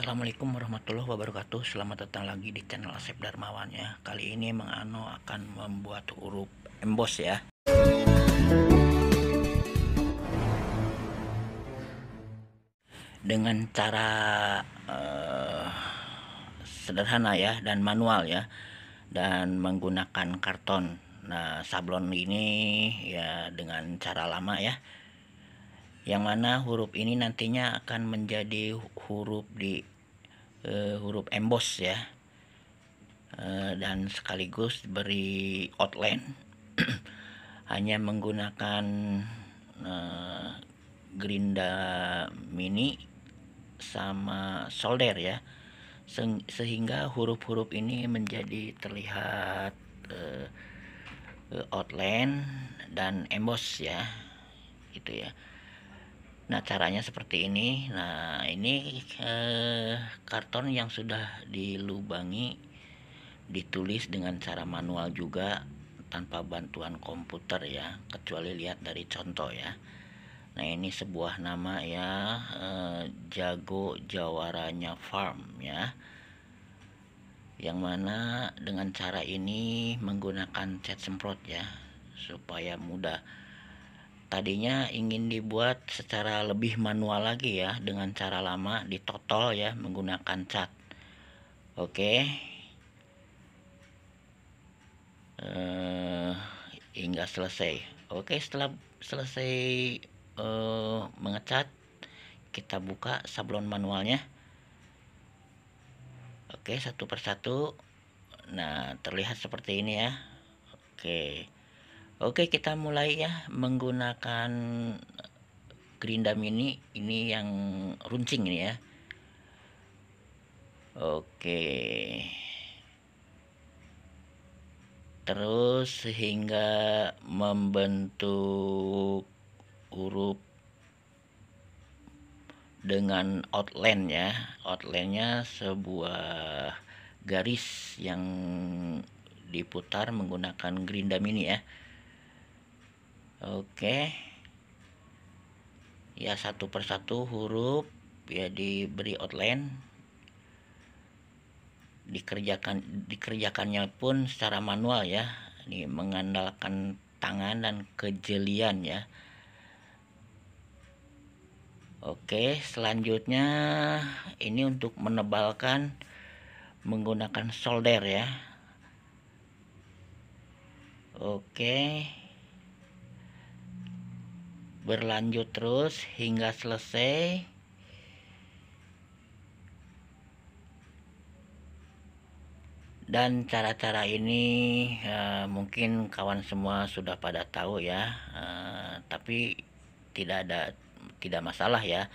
Assalamualaikum warahmatullahi wabarakatuh Selamat datang lagi di channel Asep Darmawan ya Kali ini Mang Ano akan membuat huruf emboss ya Dengan cara uh, sederhana ya dan manual ya Dan menggunakan karton Nah sablon ini ya dengan cara lama ya yang mana huruf ini nantinya akan menjadi huruf di uh, huruf emboss ya uh, dan sekaligus beri outline hanya menggunakan uh, gerinda mini sama solder ya Se sehingga huruf-huruf ini menjadi terlihat uh, outline dan emboss ya gitu ya Nah caranya seperti ini. Nah ini eh, karton yang sudah dilubangi ditulis dengan cara manual juga tanpa bantuan komputer ya kecuali lihat dari contoh ya. Nah ini sebuah nama ya eh, Jago Jawaranya Farm ya yang mana dengan cara ini menggunakan cat semprot ya supaya mudah tadinya ingin dibuat secara lebih manual lagi ya dengan cara lama ditotol ya menggunakan cat oke okay. Eh, hingga selesai oke okay, setelah selesai uh, mengecat kita buka sablon manualnya oke okay, satu persatu nah terlihat seperti ini ya oke okay. Oke, kita mulai ya menggunakan eh, gerinda mini ini yang runcing ini ya. Oke. Terus sehingga membentuk huruf dengan outline ya. Outline-nya sebuah garis yang diputar menggunakan gerinda mini ya. Oke. Ya satu persatu huruf ya diberi outline. Dikerjakan dikerjakannya pun secara manual ya. Ini mengandalkan tangan dan kejelian ya. Oke, selanjutnya ini untuk menebalkan menggunakan solder ya. Oke berlanjut terus hingga selesai dan cara-cara ini uh, mungkin kawan semua sudah pada tahu ya uh, tapi tidak ada tidak masalah ya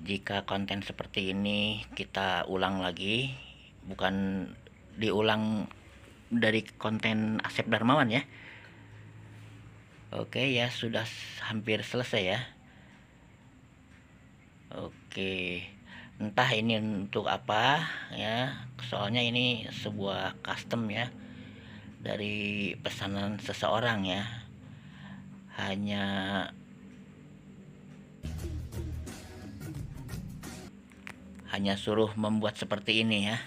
jika konten seperti ini kita ulang lagi bukan diulang dari konten Asep Darmawan ya Oke ya sudah hampir selesai ya Oke entah ini untuk apa ya soalnya ini sebuah custom ya dari pesanan seseorang ya hanya hanya suruh membuat seperti ini ya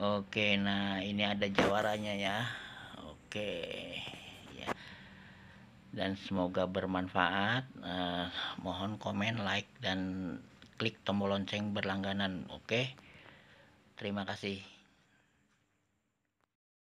Oke nah ini ada jawarannya ya oke ya dan semoga bermanfaat uh, mohon komen like dan klik tombol lonceng berlangganan oke terima kasih